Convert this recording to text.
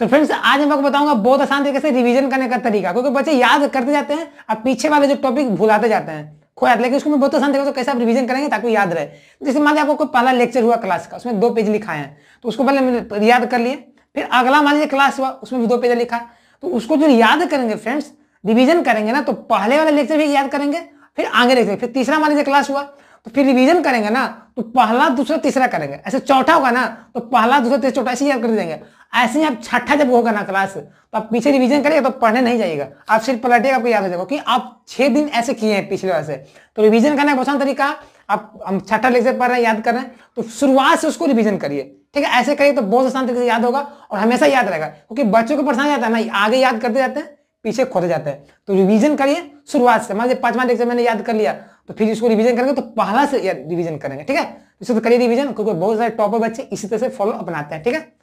तो फ्रेंड्स आज मैं आपको बताऊंगा बहुत आसान तरीके से रिवीजन करने का तरीका क्योंकि बच्चे याद करते जाते हैं और पीछे वाले जो टॉपिक भुलाते जाते हैं खोया लेकिन उसको मैं बहुत आसान तरीके से कैसे आप रिवीजन करेंगे ताकि याद रहे जैसे मान लिया आपको कोई पहला लेक्चर हुआ क्लास का उसमें दो पेज लिखा है तो उसको पहले याद कर लिए फिर अगला मान लीजिए क्लास हुआ उसमें भी दो पेज लिखा तो उसको जो याद करेंगे फ्रेंड्स रिविजन करेंगे ना तो पहले वाला लेक्चर भी याद करेंगे फिर आगे लेक्चर फिर तीसरा मान लीजिए क्लास हुआ तो फिर रिवीजन करेंगे ना तो पहला दूसरा तीसरा करेंगे ऐसे चौथा होगा ना तो पहला दूसरा तीसरा चौथा ऐसे ही आप कर देंगे ऐसे ही आप छठा जब होगा ना क्लास तो आप पीछे रिवीजन करेंगे तो पढ़ने नहीं जाएगा आप सिर्फ पलटेगा आपको याद हो जाएगा कि आप छह दिन ऐसे किए हैं पिछले वैसे तो रिविजन करने का आसान तरीका आप हम छठा लेक्चर पढ़ रहे हैं याद कर रहे हैं तो शुरुआत से उसको रिविजन करिए ठीक है ऐसे करिए तो बहुत आसान तरीके से याद होगा और हमेशा याद रहेगा क्योंकि बच्चों को परेशान जाता है ना आगे याद करते जाते हैं पीछे खोते जाते हैं तो रिविजन करिए शुरुआत से मान लीजिए पांचवा लेक्चर मैंने याद कर लिया तो फिर इसको रिवीजन करेंगे तो पहला से रिवीजन करेंगे ठीक है इसको तो करिए रिवीजन क्योंकि बहुत सारे टॉपर बच्चे इसी तरह से फॉलो अपनाते हैं ठीक है